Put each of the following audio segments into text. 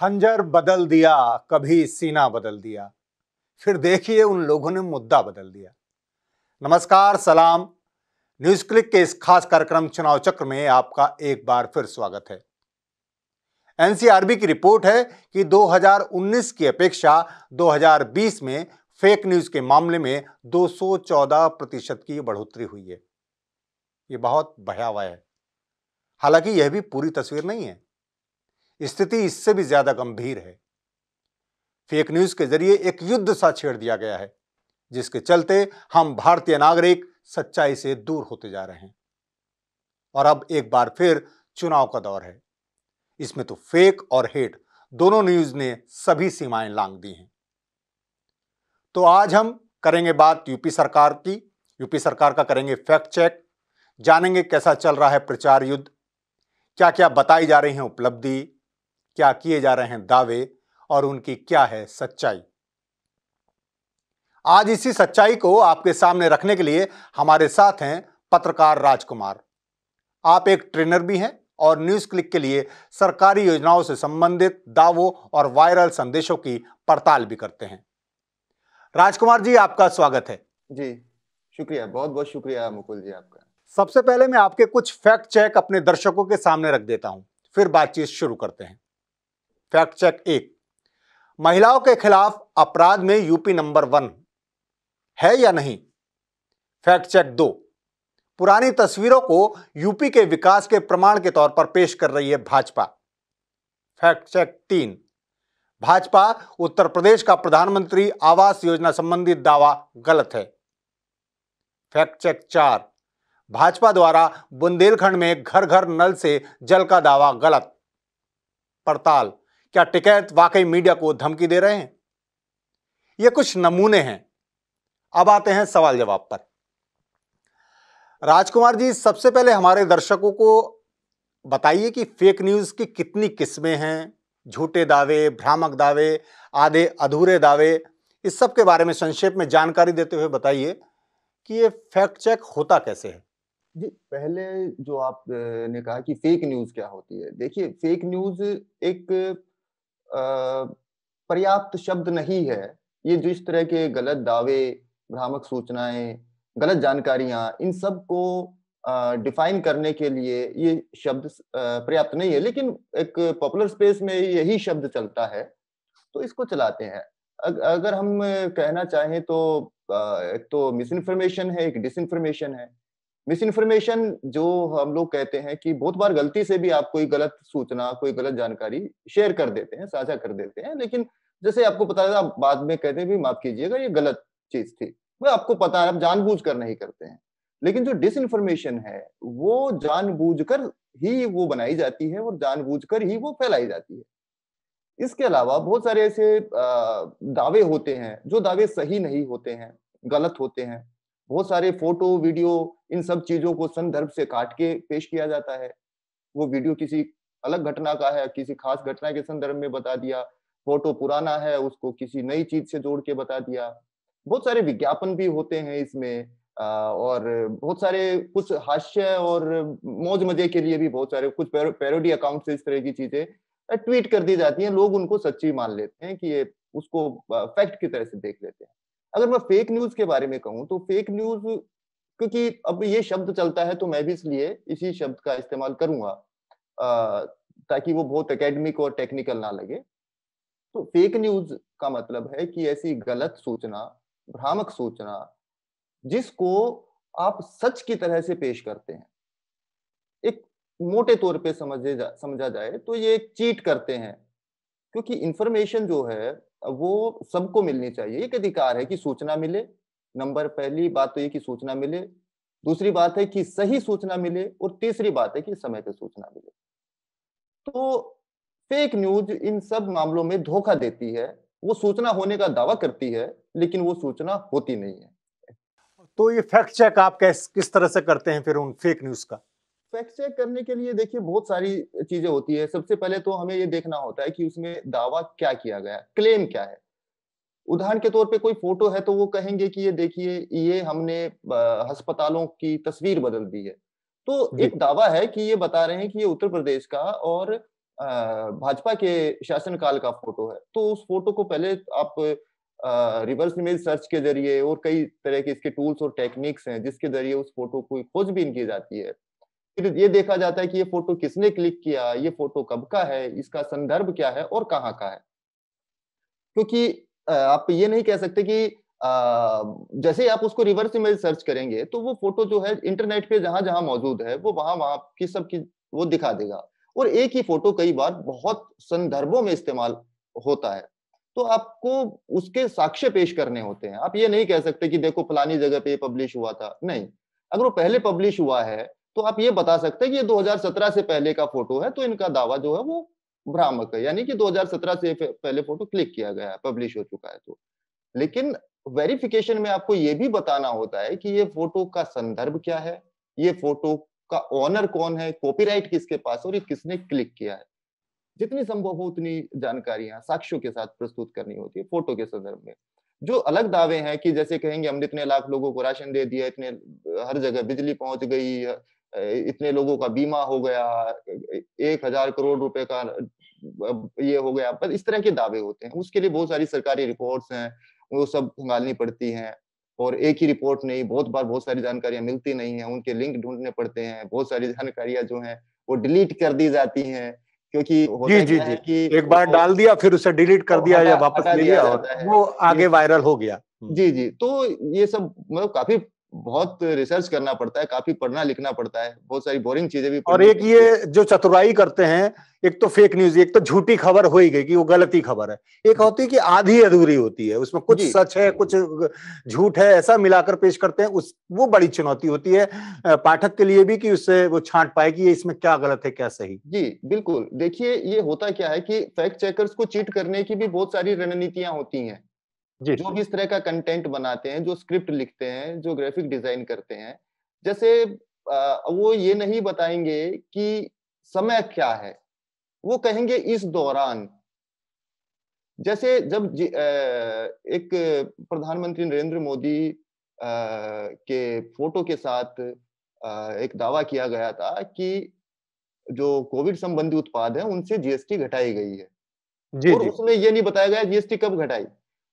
खंजर बदल दिया कभी सीना बदल दिया फिर देखिए उन लोगों ने मुद्दा बदल दिया नमस्कार सलाम न्यूज क्लिक के इस खास कार्यक्रम चुनाव चक्र में आपका एक बार फिर स्वागत है एनसीआरबी की रिपोर्ट है कि 2019 की अपेक्षा 2020 में फेक न्यूज के मामले में 214 प्रतिशत की बढ़ोतरी हुई है ये बहुत भयावह है हालांकि यह भी पूरी तस्वीर नहीं है स्थिति इससे भी ज्यादा गंभीर है फेक न्यूज के जरिए एक युद्ध सा छेड़ दिया गया है जिसके चलते हम भारतीय नागरिक सच्चाई से दूर होते जा रहे हैं और अब एक बार फिर चुनाव का दौर है इसमें तो फेक और हेट दोनों न्यूज ने सभी सीमाएं लांग दी हैं तो आज हम करेंगे बात यूपी सरकार की यूपी सरकार का करेंगे फैक्ट चेक जानेंगे कैसा चल रहा है प्रचार युद्ध क्या क्या बताई जा रही हैं उपलब्धि क्या किए जा रहे हैं दावे और उनकी क्या है सच्चाई आज इसी सच्चाई को आपके सामने रखने के लिए हमारे साथ हैं पत्रकार राजकुमार आप एक ट्रेनर भी हैं और न्यूज क्लिक के लिए सरकारी योजनाओं से संबंधित दावों और वायरल संदेशों की पड़ताल भी करते हैं राजकुमार जी आपका स्वागत है जी शुक्रिया बहुत बहुत शुक्रिया मुकुल जी आपका सबसे पहले मैं आपके कुछ फैक्ट चेक अपने दर्शकों के सामने रख देता हूं फिर बातचीत शुरू करते हैं फैक्ट चेक एक महिलाओं के खिलाफ अपराध में यूपी नंबर वन है या नहीं फैक्ट चेक दो पुरानी तस्वीरों को यूपी के विकास के प्रमाण के तौर पर पेश कर रही है भाजपा फैक्ट चेक तीन भाजपा उत्तर प्रदेश का प्रधानमंत्री आवास योजना संबंधी दावा गलत है फैक्ट चेक चार भाजपा द्वारा बुंदेलखंड में घर घर नल से जल का दावा गलत पड़ताल क्या टिकैत वाकई मीडिया को धमकी दे रहे हैं ये कुछ नमूने हैं अब आते हैं सवाल जवाब पर राजकुमार जी सबसे पहले हमारे दर्शकों को बताइए कि फेक न्यूज़ की कितनी किस्में हैं झूठे दावे भ्रामक दावे आधे अधूरे दावे इस सब के बारे में संक्षेप में जानकारी देते हुए बताइए कि ये फैक्ट चेक होता कैसे है जी पहले जो आपने कहा कि फेक न्यूज़ क्या होती है देखिए फेक न्यूज़ एक पर्याप्त शब्द नहीं है ये जो इस तरह के गलत दावे भ्रामक सूचनाएं गलत जानकारियां इन सब को डिफाइन करने के लिए ये शब्द पर्याप्त नहीं है लेकिन एक पॉपुलर स्पेस में यही शब्द चलता है तो इसको चलाते हैं अगर हम कहना चाहें तो एक तो मिस इन्फॉर्मेशन है एक डिस इन्फॉर्मेशन है मिस इन्फॉर्मेशन जो हम लोग कहते हैं कि बहुत बार गलती से भी आप कोई गलत सूचना कोई गलत जानकारी शेयर कर देते हैं साझा कर देते हैं लेकिन जैसे आपको पता चला आप बाद में कहते हैं भी माफ कीजिएगा ये गलत चीज थी वह आपको पता है आप जानबूझ कर नहीं करते हैं लेकिन जो डिस इन्फॉर्मेशन है वो कर ही वो बनाई जाती है और कर ही वो फैलाई जाती है इसके अलावा बहुत सारे ऐसे दावे होते हैं जो दावे सही नहीं होते हैं गलत होते हैं बहुत सारे फोटो वीडियो इन सब चीजों को संदर्भ से काट के पेश किया जाता है वो वीडियो किसी अलग घटना का है किसी खास घटना के संदर्भ में बता दिया फोटो पुराना है उसको किसी नई चीज से जोड़ के बता दिया बहुत सारे विज्ञापन भी होते हैं इसमें और बहुत सारे कुछ हास्य और मौज मजे के लिए भी बहुत सारे कुछ पैरोडी अकाउंट से इस तरह की चीजें ट्वीट कर दी जाती हैं लोग उनको सच्ची मान लेते हैं कि ये उसको फैक्ट की तरह से देख लेते हैं अगर मैं फेक न्यूज के बारे में कहूँ तो फेक न्यूज क्योंकि अब ये शब्द चलता है तो मैं भी इसलिए इसी शब्द का इस्तेमाल करूंगा ताकि वो बहुत एकेडमिक और टेक्निकल ना लगे तो फेक न्यूज का मतलब है कि ऐसी गलत सूचना भ्रामक सूचना जिसको आप सच की तरह से पेश करते हैं एक मोटे तौर पे समझे जा समझा जाए तो ये चीट करते हैं क्योंकि इंफॉर्मेशन जो है वो सबको मिलनी चाहिए एक अधिकार है कि सूचना मिले नंबर पहली बात तो ये कि सूचना मिले दूसरी बात है कि सही सूचना मिले और तीसरी बात है कि समय पे सूचना मिले तो फेक न्यूज इन सब मामलों में धोखा देती है वो सूचना होने का दावा करती है लेकिन वो सूचना होती नहीं है तो ये फैक्ट चेक आप कैस किस तरह से करते हैं फिर उन फेक न्यूज का फैक्ट चेक करने के लिए देखिए बहुत सारी चीजें होती है सबसे पहले तो हमें ये देखना होता है कि उसमें दावा क्या किया गया क्लेम क्या है उदाहरण के तौर पे कोई फोटो है तो वो कहेंगे कि ये देखिए ये हमने अस्पतालों की तस्वीर बदल दी है तो एक दावा है कि ये बता रहे हैं कि ये उत्तर प्रदेश का और भाजपा के शासनकाल का फोटो है तो उस फोटो को पहले आप रिवर्स इमेज सर्च के जरिए और कई तरह के इसके टूल्स और टेक्निक्स हैं जिसके जरिए उस फोटो को खोजबीन की जाती है फिर ये देखा जाता है कि ये फोटो किसने क्लिक किया ये फोटो कब का है इसका संदर्भ क्या है और कहाँ का है क्योंकि आप ये नहीं कह सकते कि जैसे आप उसको रिवर्स इमेज सर्च करेंगे तो वो फोटो जो है इंटरनेट पे जहां जहां मौजूद है वो वहां वहां की सब की वो दिखा देगा और एक ही फोटो कई बार बहुत संदर्भों में इस्तेमाल होता है तो आपको उसके साक्ष्य पेश करने होते हैं आप ये नहीं कह सकते कि देखो फलानी जगह पे पब्लिश हुआ था नहीं अगर वो पहले पब्लिश हुआ है तो आप ये बता सकते हैं कि ये 2017 से पहले का फोटो है तो इनका दावा जो है वो भ्रामक है यानी कि 2017 से पहले फोटो क्लिक किया गया है पब्लिश हो चुका है तो लेकिन वेरिफिकेशन में आपको ये भी बताना होता है कि ये फोटो का संदर्भ क्या है ये फोटो का ऑनर कौन है कॉपीराइट किसके पास और ये किसने क्लिक किया है जितनी संभव हो उतनी जानकारियां साक्ष्यों के साथ प्रस्तुत करनी होती है फोटो के संदर्भ में जो अलग दावे हैं कि जैसे कहेंगे हमने इतने लाख लोगों को राशन दे दिया इतने हर जगह बिजली पहुंच गई इतने लोगों का बीमा हो गया एक हजार करोड़ रुपए का ये हो गया पर इस तरह के दावे होते हैं उसके लिए बहुत सारी सरकारी रिपोर्ट्स हैं वो सब खंगालनी पड़ती हैं और एक ही रिपोर्ट नहीं बहुत बार बहुत सारी जानकारियां मिलती नहीं है उनके लिंक ढूंढने पड़ते हैं बहुत सारी जानकारियां जो है वो डिलीट कर दी जाती हैं क्योंकि जी जी जी कि एक बार डाल दिया फिर उसे डिलीट कर दिया या वापस ले लिया और वो आगे वायरल हो गया हम्म। जी जी तो ये सब मतलब काफी बहुत रिसर्च करना पड़ता है काफी पढ़ना लिखना पड़ता है बहुत सारी बोरिंग चीजें भी और एक ये जो चतुराई करते हैं एक तो फेक न्यूज एक तो झूठी खबर हो ही गई कि वो गलती खबर है एक होती है कि आधी अधूरी होती है उसमें कुछ सच है कुछ झूठ है ऐसा मिलाकर पेश करते हैं उस वो बड़ी चुनौती होती है पाठक के लिए भी कि उससे वो छांट पाए कि ये इसमें क्या गलत है क्या सही जी बिल्कुल देखिए ये होता क्या है कि फैक्ट चेकर्स को चीट करने की भी बहुत सारी रणनीतियां होती हैं जो भी इस तरह का कंटेंट बनाते हैं जो स्क्रिप्ट लिखते हैं जो ग्राफिक डिजाइन करते हैं जैसे वो ये नहीं बताएंगे कि समय क्या है वो कहेंगे इस दौरान जैसे जब एक प्रधानमंत्री नरेंद्र मोदी के फोटो के साथ एक दावा किया गया था कि जो कोविड संबंधी उत्पाद है उनसे जीएसटी घटाई गई है जी, और जी. उसमें ये नहीं बताया गया जीएसटी कब घटाई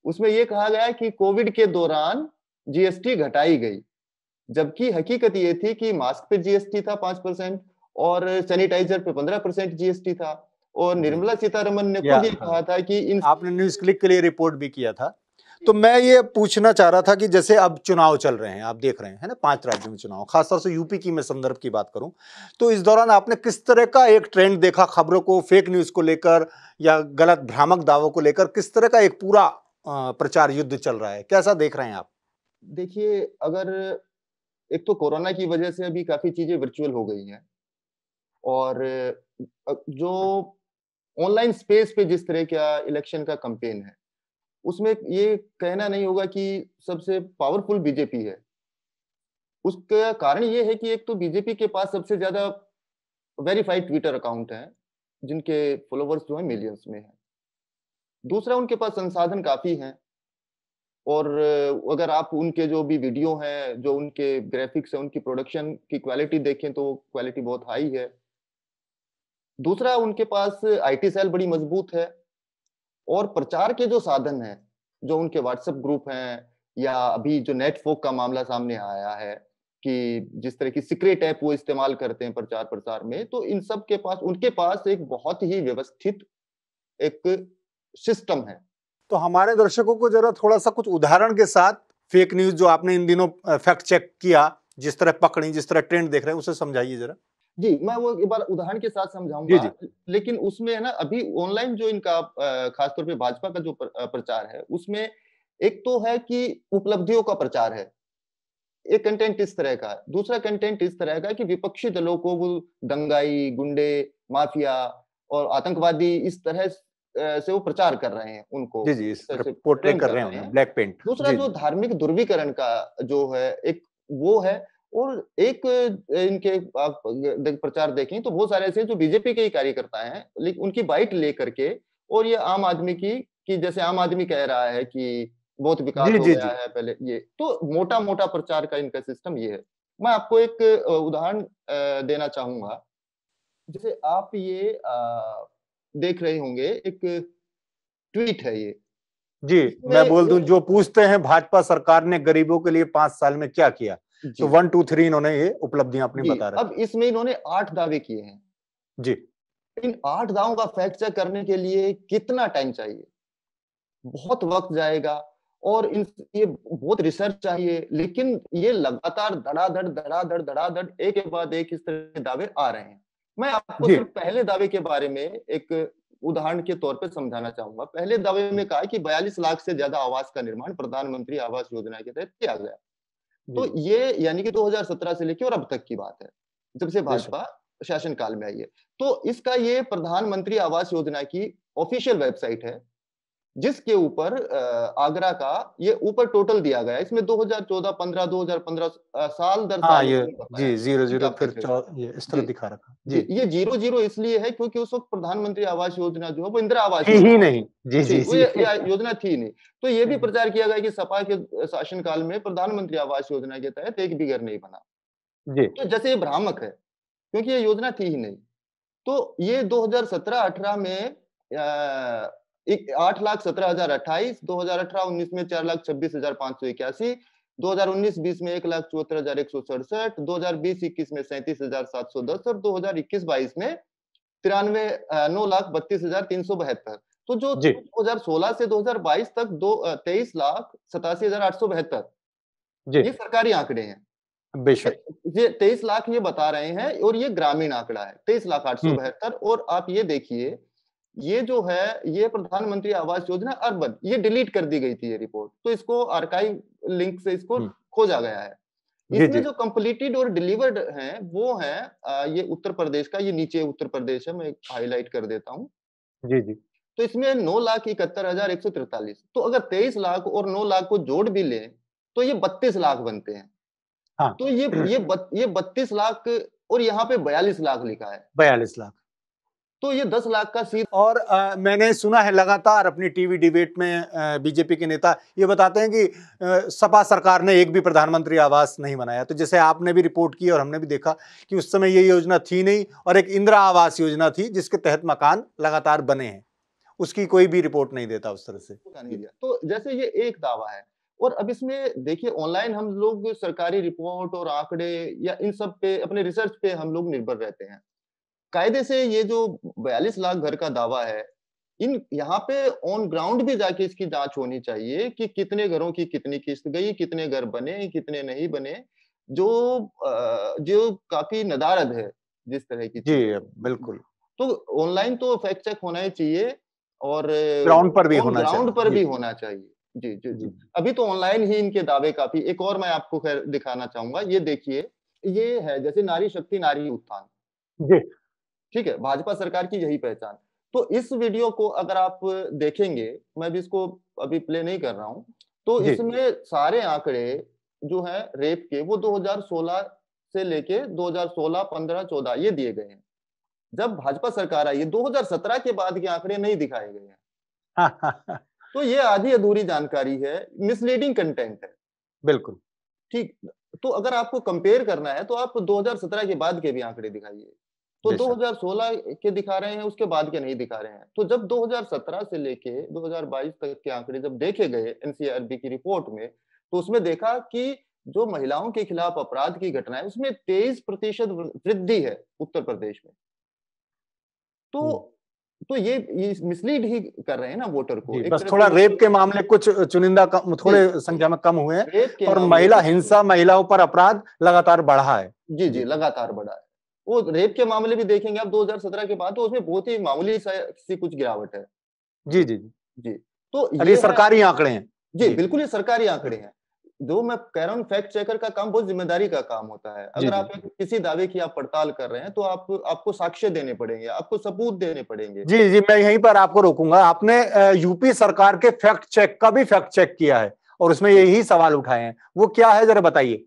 उसमें यह कहा गया कि कोविड के दौरान जीएसटी घटाई गई जबकि हकीकत ये थी कि मास्क पे जीएसटी था पांच परसेंट और सैनिटाइजर पे पंद्रह परसेंट जीएसटी था और निर्मला सीतारमन ने खुद ये कहा था कि इन आपने न्यूज क्लिक के लिए रिपोर्ट भी किया था तो मैं ये पूछना चाह रहा था कि जैसे अब चुनाव चल रहे हैं आप देख रहे हैं ना पांच राज्यों में चुनाव खासतौर से यूपी की मैं संदर्भ की बात करूं तो इस दौरान आपने किस तरह का एक ट्रेंड देखा खबरों को फेक न्यूज को लेकर या गलत भ्रामक दावों को लेकर किस तरह का एक पूरा प्रचार युद्ध चल रहा है कैसा देख रहे हैं आप देखिए अगर एक तो कोरोना की वजह से अभी काफी चीजें वर्चुअल हो गई हैं और जो ऑनलाइन स्पेस पे जिस तरह का इलेक्शन का कंपेन है उसमें ये कहना नहीं होगा कि सबसे पावरफुल बीजेपी है उसका कारण ये है कि एक तो बीजेपी के पास सबसे ज्यादा वेरीफाइड ट्विटर अकाउंट है जिनके फॉलोवर्स जो है मिलियंस में है दूसरा उनके पास संसाधन काफी हैं और अगर आप उनके जो भी वीडियो हैं जो उनके ग्राफिक्स हैं उनकी प्रोडक्शन की क्वालिटी देखें तो क्वालिटी बहुत हाई है दूसरा उनके पास आईटी सेल बड़ी मजबूत है और प्रचार के जो साधन हैं जो उनके व्हाट्सएप ग्रुप हैं या अभी जो नेटफोक का मामला सामने आया है कि जिस तरह की सीक्रेट ऐप वो इस्तेमाल करते हैं प्रचार प्रसार में तो इन सब के पास उनके पास एक बहुत ही व्यवस्थित एक सिस्टम है तो हमारे दर्शकों को जरा थोड़ा सा कुछ उदाहरण के साथ फेक न्यूज जो आपने इन दिनों फैक्ट चेक किया जिस तरह पकड़ी जिस तरह ट्रेंड देख रहे हैं उसे समझाइए जरा जी मैं वो एक बार उदाहरण के साथ समझाऊंगा लेकिन उसमें है ना अभी ऑनलाइन जो इनका खासतौर पे भाजपा का जो प्रचार है उसमें एक तो है कि उपलब्धियों का प्रचार है एक कंटेंट इस तरह का दूसरा कंटेंट इस तरह का कि विपक्षी दलों को वो दंगाई गुंडे माफिया और आतंकवादी इस तरह से वो प्रचार कर रहे हैं उनको जी जी पोर्ट्रे कर, कर रहे हैं ब्लैक पेंट दूसरा जो धार्मिक दुर्वीकरण का जो है एक वो है और एक इनके आप प्रचार देखें तो बहुत सारे ऐसे जो बीजेपी के ही कार्यकर्ता हैं लेकिन उनकी बाइट लेकर के और ये आम आदमी की कि जैसे आम आदमी कह रहा है कि बहुत विकास हो गया है पहले ये तो मोटा मोटा प्रचार का इनका सिस्टम ये है मैं आपको एक उदाहरण देना चाहूंगा जैसे आप ये देख रहे होंगे एक ट्वीट है ये जी मैं बोल दूं जो पूछते हैं भाजपा सरकार ने गरीबों के लिए पांच साल में क्या किया तो वन टू थ्री इन्होंने ये उपलब्धियां अपनी बता रहे अब इसमें इन्होंने आठ दावे किए हैं जी इन आठ दावों का फैक्ट चेक करने के लिए कितना टाइम चाहिए बहुत वक्त जाएगा और इन ये बहुत रिसर्च चाहिए लेकिन ये लगातार धड़ाधड़ धड़ाधड़ धड़ाधड़ एक के बाद एक इस तरह के दावे आ रहे हैं मैं आपको सिर्फ पहले दावे के बारे में एक उदाहरण के तौर पर समझाना चाहूंगा पहले दावे में हम्म। कहा कि 42 लाख से ज्यादा आवास का निर्माण प्रधानमंत्री आवास योजना के तहत किया गया तो ये यानी कि 2017 से लेकर और अब तक की बात है जब से भाजपा शासन काल में आई है तो इसका ये प्रधानमंत्री आवास योजना की ऑफिशियल वेबसाइट है जिसके ऊपर आगरा का ये ऊपर टोटल दिया गया इसमें 2014 15 2015 साल दर हाँ, साल ये जी जीरो जीरो फिर ये इस तरह दिखा रखा जी ये जीरो जीरो इसलिए है क्योंकि उस वक्त प्रधानमंत्री आवास योजना जो है वो इंदिरा आवास ही नहीं जी जी, जी, जी योजना थी नहीं तो ये भी हम्म। प्रचार किया गया कि सपा के शासन काल में प्रधानमंत्री आवास योजना के तहत एक भी घर नहीं बना जी तो जैसे ये भ्रामक है क्योंकि ये योजना थी ही नहीं तो ये 2017-18 में आठ लाख सत्रह हजार अट्ठाईस दो हजार अठारह उन्नीस में चार लाख छब्बीस हजार पांच सौ इक्यासी दो हजार उन्नीस बीस में एक लाख चौहत्तर हजार एक सौ सड़सठ दो हजार बीस इक्कीस में सैंतीस हजार सात सौ दस और दो हजार इक्कीस बाईस में तिरानवे नौ लाख बत्तीस हजार तीन सौ बहत्तर तो जो दो हजार सोलह से दो हजार बाईस तक दो तेईस लाख सतासी हजार आठ सौ बहत्तर ये सरकारी आंकड़े हैं ये तेईस लाख ये बता रहे हैं और ये ग्रामीण आंकड़ा है तेईस लाख आठ सौ हम्म। बहत्तर और आप ये देखिए ये जो है ये प्रधानमंत्री आवास योजना अर्बन ये डिलीट कर दी गई थी ये रिपोर्ट तो इसको आर्काइव लिंक से इसको हम्म। खोजा गया है इसमें जो कंप्लीटेड और डिलीवर्ड है वो है ये उत्तर प्रदेश का ये नीचे उत्तर प्रदेश है मैं हाईलाइट कर देता हूँ जी जी तो इसमें नौ लाख इकहत्तर हजार एक सौ तिरतालीस तो अगर तेईस लाख और नौ लाख को जोड़ भी ले तो ये बत्तीस लाख बनते हैं हाँ। तो ये ये बत, ये बत्तीस लाख और यहाँ पे बयालीस लाख लिखा है बयालीस लाख तो ये दस लाख का सीट और आ, मैंने सुना है लगातार अपनी टीवी डिबेट में बीजेपी के नेता ये बताते हैं कि आ, सपा सरकार ने एक भी प्रधानमंत्री आवास नहीं बनाया तो जैसे आपने भी रिपोर्ट की और हमने भी देखा कि उस समय ये योजना थी नहीं और एक इंदिरा आवास योजना थी जिसके तहत मकान लगातार बने हैं उसकी कोई भी रिपोर्ट नहीं देता उस तरह से तो जैसे ये एक दावा है और अब इसमें देखिए ऑनलाइन हम लोग सरकारी रिपोर्ट और आंकड़े या इन सब पे अपने रिसर्च पे हम लोग निर्भर रहते हैं कायदे से ये जो बयालीस लाख घर का दावा है इन यहाँ पे ऑन ग्राउंड भी जाके इसकी जांच होनी चाहिए कि कितने घरों की कितनी किस्त गई कितने घर बने कितने नहीं बने जो जो काफी नदारद है जिस तरह की जी बिल्कुल तो ऑनलाइन तो फैक्ट चेक होना ही चाहिए और ग्राउंड पर भी होना ग्राउंड पर भी होना चाहिए जी जी जी अभी तो ऑनलाइन ही इनके दावे काफी एक और मैं आपको खैर दिखाना चाहूंगा ये देखिए ये है जैसे नारी शक्ति नारी उत्थान जी ठीक है भाजपा सरकार की यही पहचान तो इस वीडियो को अगर आप देखेंगे मैं भी इसको अभी प्ले नहीं कर रहा हूं तो इसमें सारे आंकड़े जो है रेप के वो 2016 से लेके 2016 15 14 ये दिए गए हैं जब भाजपा सरकार आई है 2017 के बाद के आंकड़े नहीं दिखाए गए हैं तो ये आधी अधूरी जानकारी है मिसलीडिंग कंटेंट है बिल्कुल ठीक तो अगर आपको कंपेयर करना है तो आप 2017 के बाद के भी आंकड़े दिखाइए तो 2016 के दिखा रहे हैं उसके बाद के नहीं दिखा रहे हैं तो जब 2017 से लेके 2022 तक के आंकड़े जब देखे गए एनसीआरबी की रिपोर्ट में तो उसमें देखा कि जो महिलाओं के खिलाफ अपराध की घटना है उसमें तेईस प्रतिशत वृद्धि है उत्तर प्रदेश में तो हम्म। तो ये, ये मिसलीड ही कर रहे हैं ना वोटर को बस थोड़ा रेप के मामले कुछ चुनिंदा कम, थोड़े संख्या में कम हुए हैं और महिला हिंसा महिलाओं पर अपराध लगातार बढ़ा है जी जी लगातार बढ़ा है वो रेप के मामले भी देखेंगे आप 2017 के बाद तो उसमें बहुत ही मामूली सी कुछ गिरावट है जी जी जी तो ये, सरकारी आंकड़े हैं जी बिल्कुल ये सरकारी आंकड़े हैं जो मैं कह रहा हूँ फैक्ट चेकर का काम बहुत जिम्मेदारी का काम होता है अगर आप किसी दावे की आप पड़ताल कर रहे हैं तो आप आपको साक्ष्य देने पड़ेंगे आपको सबूत देने पड़ेंगे जी जी मैं यहीं पर आपको रोकूंगा आपने यूपी सरकार के फैक्ट चेक का भी फैक्ट चेक किया है और उसमें यही सवाल उठाए हैं वो क्या है जरा बताइए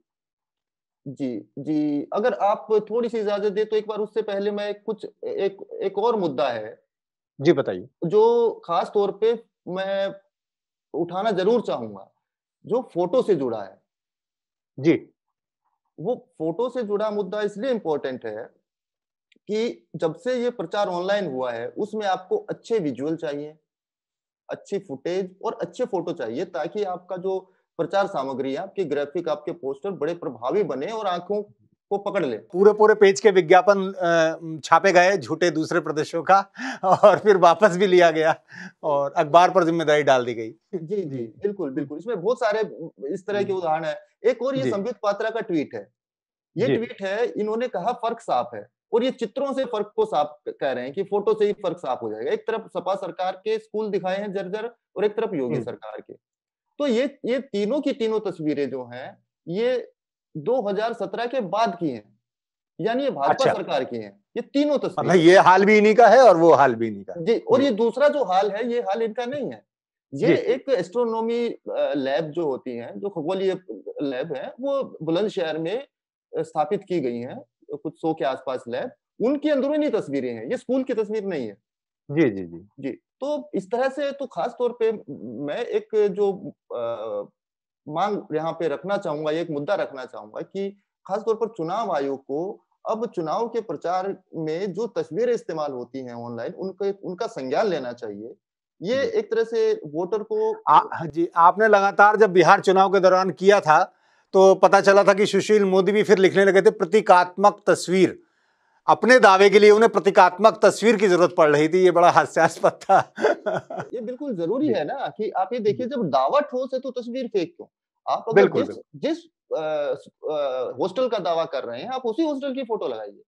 जी जी अगर आप थोड़ी सी इजाजत दे तो एक बार उससे पहले मैं कुछ एक एक और मुद्दा है जी बताइए जो खास तौर पे मैं उठाना जरूर चाहूंगा जो फोटो से जुड़ा है जी वो फोटो से जुड़ा मुद्दा इसलिए इम्पोर्टेंट है कि जब से ये प्रचार ऑनलाइन हुआ है उसमें आपको अच्छे विजुअल चाहिए अच्छी फुटेज और अच्छे फोटो चाहिए ताकि आपका जो प्रचार सामग्री आपकी ग्राफिक आपके पोस्टर बड़े प्रभावी बने और आंखों को पकड़ ले पूरे पूरे पेज के विज्ञापन छापे गए झूठे दूसरे प्रदेशों का और फिर वापस भी लिया गया और अखबार पर जिम्मेदारी डाल दी गई जी जी बिल्कुल बिल्कुल इसमें बहुत सारे इस तरह के उदाहरण है एक और ये संबित पात्रा का ट्वीट है ये ट्वीट है इन्होंने कहा फर्क साफ है और ये चित्रों से फर्क को साफ कह रहे हैं कि फोटो से ही फर्क साफ हो जाएगा एक तरफ सपा सरकार के स्कूल दिखाए हैं जर्जर और एक तरफ योगी हम्म। सरकार के तो ये ये तीनों की तीनों तस्वीरें जो हैं ये 2017 के बाद की हैं यानी ये भाजपा अच्छा। सरकार की है ये तीनों तस्वीरें मतलब ये हाल भी इन्हीं का है और वो हाल भी इन्हीं का जी और ये दूसरा जो हाल है ये हाल इनका नहीं है ये एक एस्ट्रोनॉमी लैब जो होती है जो खगोलीय लैब है वो बुलंदशहर में स्थापित की गई है कुछ सौ के आसपास लैब उनकी अंदरूनी तस्वीरें हैं ये स्कूल की तस्वीर नहीं है जी जी जी जी तो इस तरह से तो खास तौर पे मैं एक जो आ, मांग यहाँ पे रखना चाहूंगा एक मुद्दा रखना चाहूंगा कि तौर पर चुनाव आयोग को अब चुनाव के प्रचार में जो तस्वीरें इस्तेमाल होती हैं ऑनलाइन उनके उनका संज्ञान लेना चाहिए ये एक तरह से वोटर को आ, हाँ जी आपने लगातार जब बिहार चुनाव के दौरान किया था तो पता चला था कि सुशील मोदी भी फिर लिखने लगे थे प्रतीकात्मक तस्वीर अपने दावे के लिए उन्हें प्रतीकात्मक तस्वीर की जरूरत पड़ रही थी ये बड़ा हास्यास्पद था ये बिल्कुल जरूरी है ना कि आप ये देखिए जब दावा ठोस है तो तस्वीर फेक क्यों आप अगर बिल्कुल, जिस, जिस हॉस्टल का दावा कर रहे हैं आप उसी हॉस्टल की फोटो लगाइए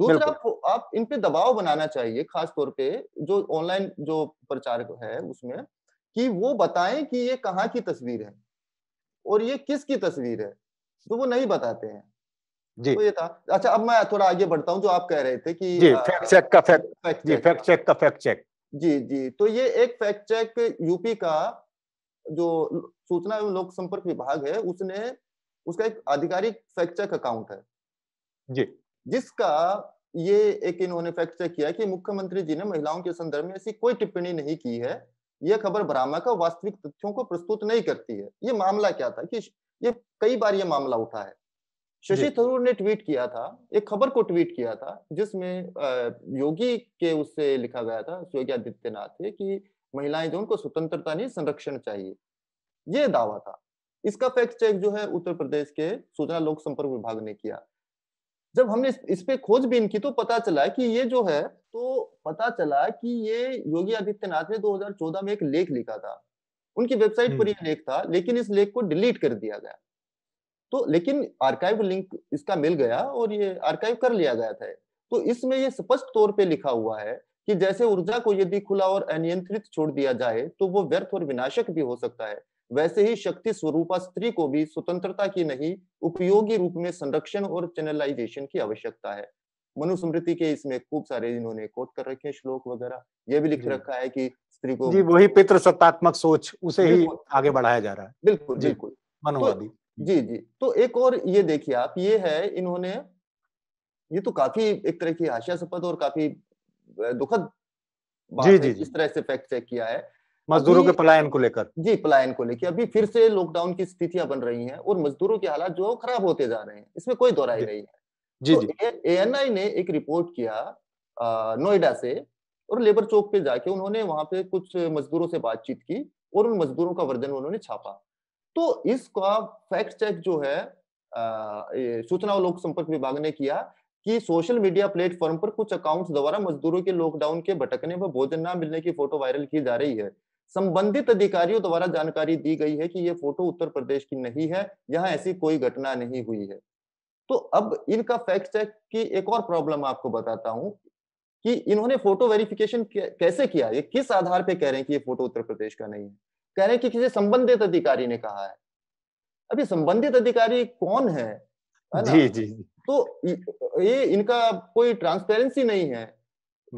दूसरा आप, आप इन पे दबाव बनाना चाहिए खासतौर पर पे जो ऑनलाइन जो प्रचार है उसमें कि वो बताएं कि ये कहाँ की तस्वीर है और ये किसकी तस्वीर है तो वो नहीं बताते हैं जी तो ये था अच्छा अब मैं थोड़ा आगे बढ़ता हूँ जो आप कह रहे थे कि जी फैक्ट चेक का फैक्ट फैक्ट जी फैक्ट चेक का फैक्ट चेक जी जी तो ये एक फैक्ट चेक यूपी का जो सूचना एवं लोक संपर्क विभाग है उसने उसका एक आधिकारिक फैक्ट चेक अकाउंट है जी जिसका ये एक इन्होंने फैक्ट चेक किया कि मुख्यमंत्री जी ने महिलाओं के संदर्भ में ऐसी कोई टिप्पणी नहीं की है यह खबर बरामा का वास्तविक तथ्यों को प्रस्तुत नहीं करती है ये मामला क्या था कि ये कई बार ये मामला उठा है शशि थरूर ने ट्वीट किया था एक खबर को ट्वीट किया था जिसमें योगी के उससे लिखा गया था योगी आदित्यनाथ से कि महिलाएं जो उनको स्वतंत्रता नहीं संरक्षण चाहिए ये दावा था इसका फैक्ट चेक जो है उत्तर प्रदेश के सूचना लोक संपर्क विभाग ने किया जब हमने इस पे खोजबीन की तो पता चला कि ये जो है तो पता चला कि ये योगी आदित्यनाथ ने 2014 में एक लेख लिखा था उनकी वेबसाइट पर हम्म। यह लेख था लेकिन इस लेख को डिलीट कर दिया गया तो लेकिन आर्काइव लिंक इसका मिल गया और ये आर्काइव कर लिया गया था तो इसमें ये स्पष्ट तौर पे लिखा हुआ है कि जैसे ऊर्जा को यदि खुला और अनियंत्रित छोड़ दिया जाए तो वो व्यर्थ और विनाशक भी हो सकता है वैसे ही शक्ति स्वरूपा स्त्री को भी स्वतंत्रता की नहीं उपयोगी रूप में संरक्षण और चैनलाइजेशन की आवश्यकता है मनुस्मृति के इसमें खूब सारे इन्होंने कोट कर रखे श्लोक वगैरह ये भी लिख रखा है कि स्त्री को जी वही पितृ सत्तात्मक सोच उसे ही आगे बढ़ाया जा रहा है बिल्कुल बिल्कुल तो मनोवादी तो जी जी तो एक और ये देखिए आप ये है इन्होंने ये तो काफी एक तरह की हास्यास्पद और काफी दुखद जी जी इस तरह से फैक्ट चेक किया है मजदूरों के पलायन को लेकर जी पलायन को लेकर अभी फिर से लॉकडाउन की स्थितियां बन रही हैं और मजदूरों के हालात जो खराब होते जा रहे हैं इसमें कोई दोहराई नहीं है जी तो जी एएनआई ने एक रिपोर्ट किया नोएडा से और लेबर चौक पे जाके उन्होंने वहां पे कुछ मजदूरों से बातचीत की और उन मजदूरों का वर्जन उन्होंने छापा तो इसका फैक्ट चेक जो है सूचना और लोक संपर्क विभाग ने किया कि सोशल मीडिया प्लेटफॉर्म पर कुछ अकाउंट्स द्वारा मजदूरों के लॉकडाउन के भटकने व भोजन न मिलने की फोटो वायरल की जा रही है संबंधित अधिकारियों द्वारा जानकारी दी गई है कि ये फोटो उत्तर प्रदेश की नहीं है यहाँ ऐसी कोई घटना नहीं हुई है तो अब इनका फैक्ट चेक की एक और प्रॉब्लम आपको बताता हूं कि इन्होंने फोटो वेरिफिकेशन कैसे किया ये किस आधार पे कह रहे हैं कि ये फोटो उत्तर प्रदेश का नहीं है कह रहे हैं कि किसी संबंधित अधिकारी ने कहा है अभी संबंधित अधिकारी कौन है जी जी तो ये इनका कोई ट्रांसपेरेंसी नहीं है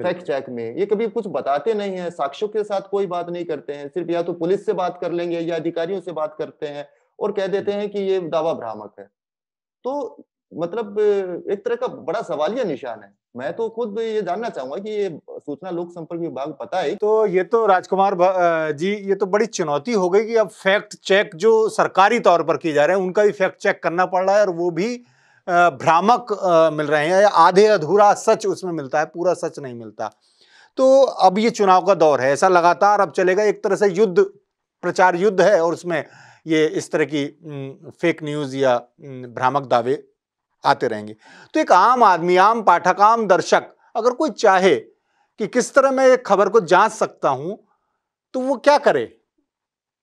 फैक्ट चेक में ये कभी कुछ बताते नहीं है साक्ष्यों के साथ कोई बात नहीं करते हैं सिर्फ या तो पुलिस से बात कर लेंगे या अधिकारियों से बात करते हैं और कह देते हैं कि ये दावा भ्रामक है तो मतलब एक तरह का बड़ा सवालिया निशान है मैं तो खुद ये जानना चाहूंगा कि ये सूचना लोक संपर्क विभाग पता है तो ये तो राजकुमार जी ये तो बड़ी चुनौती हो गई कि अब फैक्ट चेक जो सरकारी तौर पर किए जा रहे हैं उनका भी फैक्ट चेक करना पड़ रहा है और वो भी भ्रामक मिल रहे हैं आधे अधूरा सच उसमें मिलता है पूरा सच नहीं मिलता तो अब ये चुनाव का दौर है ऐसा लगातार अब चलेगा एक तरह से युद्ध प्रचार युद्ध है और उसमें ये इस तरह की फेक न्यूज़ या भ्रामक दावे आते रहेंगे तो एक आम आदमी आम पाठक आम दर्शक अगर कोई चाहे कि किस तरह मैं खबर को जांच सकता हूं तो वो क्या करे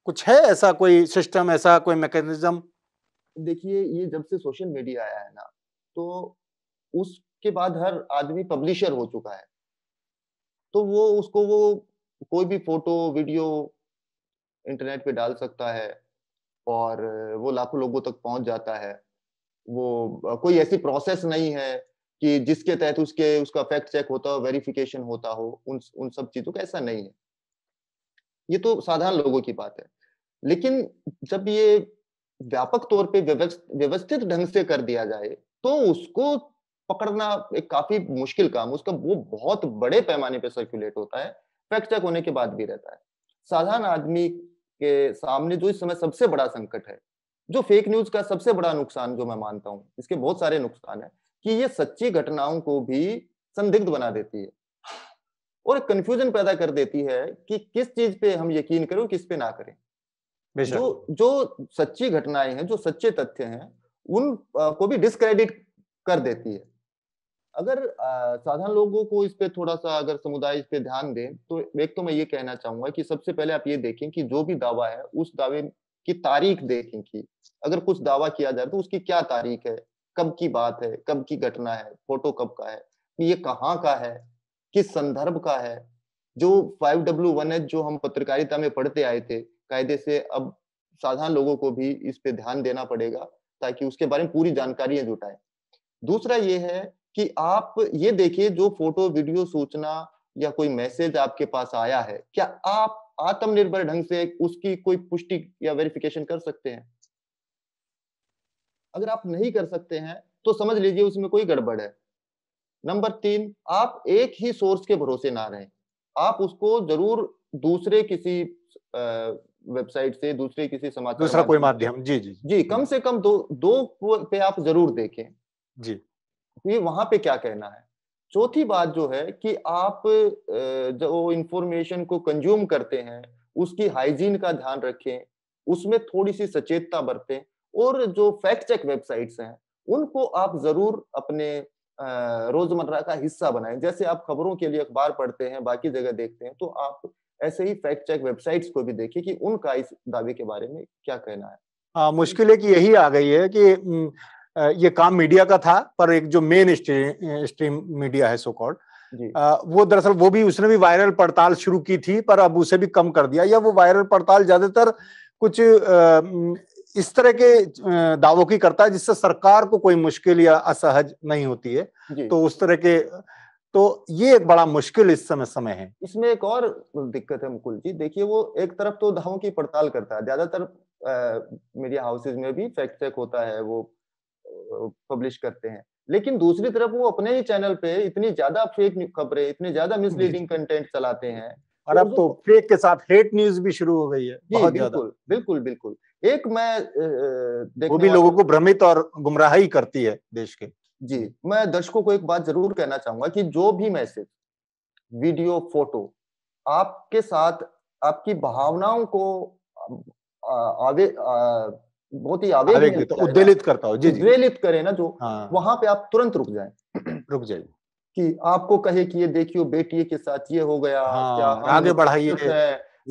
कुछ है ऐसा कोई सिस्टम ऐसा कोई मैकेनिज्म देखिए ये जब से सोशल मीडिया आया है ना तो उसके बाद हर आदमी पब्लिशर हो चुका है तो वो उसको वो कोई भी फोटो वीडियो इंटरनेट पे डाल सकता है और वो लाखों लोगों तक पहुंच जाता है वो कोई ऐसी प्रोसेस नहीं है कि जिसके तहत उसके उसका फैक्ट चेक होता हो वेरिफिकेशन होता हो उन उन सब चीजों का ऐसा नहीं है ये तो साधारण लोगों की बात है लेकिन जब ये व्यापक तौर पे व्यवस्थित ढंग से कर दिया जाए तो उसको पकड़ना एक काफी मुश्किल काम उसका वो बहुत बड़े पैमाने पे सर्कुलेट होता है फैक्ट चेक होने के बाद भी रहता है साधारण आदमी के सामने जो इस समय सबसे बड़ा संकट है जो फेक न्यूज का सबसे बड़ा नुकसान जो मैं मानता हूँ इसके बहुत सारे नुकसान है कि ये सच्ची घटनाओं को भी संदिग्ध बना देती है और कंफ्यूजन पैदा कर देती है कि किस चीज पे हम यकीन करें किस पे ना करें जो जो सच्ची घटनाएं हैं जो सच्चे तथ्य हैं उन आ, को भी डिस्क्रेडिट कर देती है अगर साधारण लोगों को इस पे थोड़ा सा अगर समुदाय इस पे ध्यान दें तो एक तो मैं ये कहना चाहूंगा कि सबसे पहले आप ये देखें कि जो भी दावा है उस दावे कि तारीख देखें कि अगर कुछ दावा किया जाए तो उसकी क्या तारीख है कब की बात है कब की घटना है फोटो कब का है ये कहाँ का है किस संदर्भ का है जो फाइव डब्ल्यू वन एच जो हम पत्रकारिता में पढ़ते आए थे कायदे से अब साधारण लोगों को भी इस पे ध्यान देना पड़ेगा ताकि उसके बारे में पूरी जानकारियां जुटाएं दूसरा ये है कि आप ये देखिए जो फोटो वीडियो सूचना या कोई मैसेज आपके पास आया है क्या आप आत्मनिर्भर ढंग से उसकी कोई पुष्टि या वेरिफिकेशन कर सकते हैं अगर आप नहीं कर सकते हैं तो समझ लीजिए उसमें कोई गड़बड़ है नंबर तीन आप एक ही सोर्स के भरोसे ना रहें आप उसको जरूर दूसरे किसी वेबसाइट से दूसरे किसी समाचार दूसरा कोई माध्यम जी जी जी कम से कम दो दो पे आप जरूर देखें जी ये वहां पे क्या कहना है चौथी बात जो है कि आप जो इंफॉर्मेशन को कंज्यूम करते हैं उसकी हाइजीन का ध्यान रखें उसमें थोड़ी सी सचेतता बरतें और जो फैक्ट चेक वेबसाइट्स हैं उनको आप जरूर अपने रोजमर्रा का हिस्सा बनाएं जैसे आप खबरों के लिए अखबार पढ़ते हैं बाकी जगह देखते हैं तो आप ऐसे ही फैक्ट चेक वेबसाइट्स को भी देखें कि उनका इस दावे के बारे में क्या कहना है हाँ, मुश्किल है कि यही आ गई है कि ये काम मीडिया का था पर एक जो मेन स्ट्रीम मीडिया है सो कॉल्ड वो दरअसल वो भी उसने भी वायरल पड़ताल शुरू की थी पर अब उसे भी कम कर दिया या वो वायरल पड़ताल ज्यादातर कुछ इस तरह के दावों की करता है जिससे सरकार को कोई मुश्किल या असहज नहीं होती है तो उस तरह के तो ये एक बड़ा मुश्किल इस समय समय है इसमें एक और दिक्कत है मुकुल जी देखिए वो एक तरफ तो दावों की पड़ताल करता है ज्यादातर मीडिया हाउसेज में भी फैक्ट चेक होता है वो पब्लिश करते हैं लेकिन दूसरी तरफ वो अपने ही चैनल पे इतनी ज्यादा फेक खबरें इतने ज्यादा मिसलीडिंग कंटेंट चलाते हैं और अब तो फेक तो के साथ हेट न्यूज भी शुरू हो गई है बहुत बिल्कुल बिल्कुल बिल्कुल एक मैं वो भी लोगों को भ्रमित और गुमराही करती है देश के जी मैं दर्शकों को एक बात जरूर कहना चाहूंगा कि जो भी मैसेज वीडियो फोटो आपके साथ आपकी भावनाओं को आवे बहुत ही आवेग उद्वेलित करता हो जी उद्वेलित करे ना जो हाँ। वहां पे आप तुरंत रुक जाए रुक जाए कि आपको कहे कि ये देखियो बेटी के साथ ये हो गया हाँ, आगे बढ़ाइए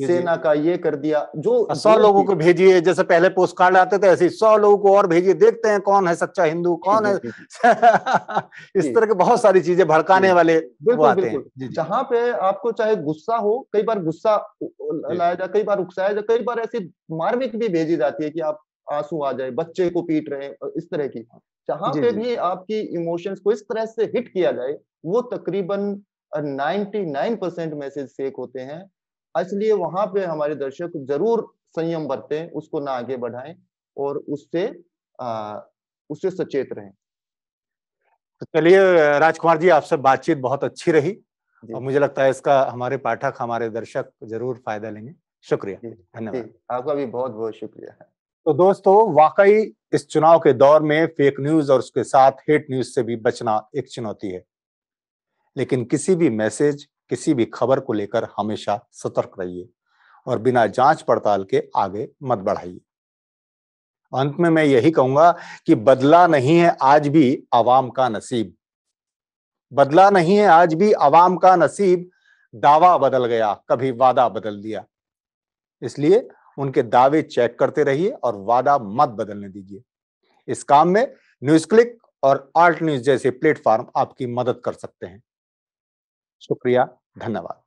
सेना का ये कर दिया जो सौ लोगों को भेजिए जैसे पहले पोस्ट कार्ड आते थे ऐसे सौ लोगों को और भेजिए देखते हैं कौन है सच्चा हिंदू कौन है इस तरह के बहुत सारी चीजें भड़काने वाले बिल्कुल आते बिल्कुल जहाँ पे आपको चाहे गुस्सा हो कई बार गुस्सा लाया जाए कई बार उकसाया जाए कई बार ऐसी मार्मिक भी भेजी जाती है कि आप आंसू आ जाए बच्चे को पीट रहे हैं इस तरह की जहां पे भी आपकी इमोशंस को इस तरह से हिट किया जाए वो तकरीबन 99 परसेंट मैसेज फेक होते हैं इसलिए वहां पे हमारे दर्शक जरूर संयम बरतें उसको ना आगे बढ़ाएं और उससे अः उससे सचेत रहें तो चलिए राजकुमार जी आपसे बातचीत बहुत अच्छी रही और मुझे लगता है इसका हमारे पाठक हमारे दर्शक जरूर फायदा लेंगे शुक्रिया धन्यवाद आपका भी बहुत बहुत शुक्रिया है तो दोस्तों वाकई इस चुनाव के दौर में फेक न्यूज और उसके साथ हेट न्यूज से भी बचना एक चुनौती है लेकिन किसी भी मैसेज किसी भी खबर को लेकर हमेशा सतर्क रहिए और बिना जांच पड़ताल के आगे मत बढ़ाइए अंत में मैं यही कहूंगा कि बदला नहीं है आज भी आवाम का नसीब बदला नहीं है आज भी आवाम का नसीब दावा बदल गया कभी वादा बदल दिया इसलिए उनके दावे चेक करते रहिए और वादा मत बदलने दीजिए इस काम में न्यूज क्लिक और आर्ट न्यूज जैसे प्लेटफॉर्म आपकी मदद कर सकते हैं शुक्रिया धन्यवाद